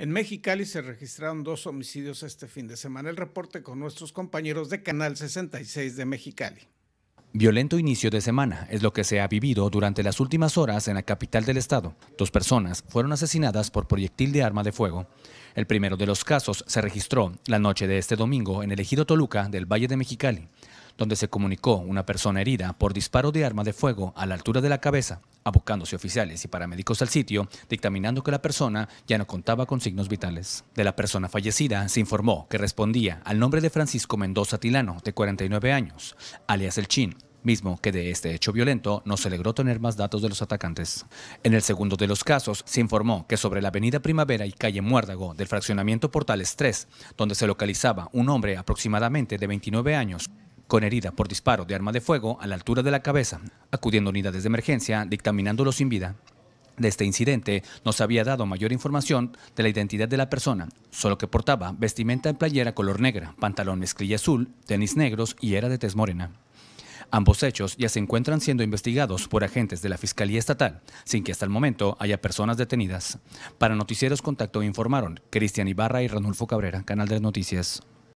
En Mexicali se registraron dos homicidios este fin de semana. El reporte con nuestros compañeros de Canal 66 de Mexicali. Violento inicio de semana es lo que se ha vivido durante las últimas horas en la capital del estado. Dos personas fueron asesinadas por proyectil de arma de fuego. El primero de los casos se registró la noche de este domingo en el ejido Toluca del Valle de Mexicali donde se comunicó una persona herida por disparo de arma de fuego a la altura de la cabeza, abocándose oficiales y paramédicos al sitio, dictaminando que la persona ya no contaba con signos vitales. De la persona fallecida se informó que respondía al nombre de Francisco Mendoza Tilano, de 49 años, alias El Chin, mismo que de este hecho violento no se logró tener más datos de los atacantes. En el segundo de los casos, se informó que sobre la avenida Primavera y calle Muérdago del fraccionamiento Portales 3, donde se localizaba un hombre aproximadamente de 29 años con herida por disparo de arma de fuego a la altura de la cabeza, acudiendo unidades de emergencia, dictaminándolo sin vida. De este incidente no se había dado mayor información de la identidad de la persona, solo que portaba vestimenta en playera color negra, pantalón mezclilla azul, tenis negros y era de tez morena. Ambos hechos ya se encuentran siendo investigados por agentes de la Fiscalía Estatal, sin que hasta el momento haya personas detenidas. Para Noticieros Contacto informaron Cristian Ibarra y Ranulfo Cabrera, Canal de Noticias.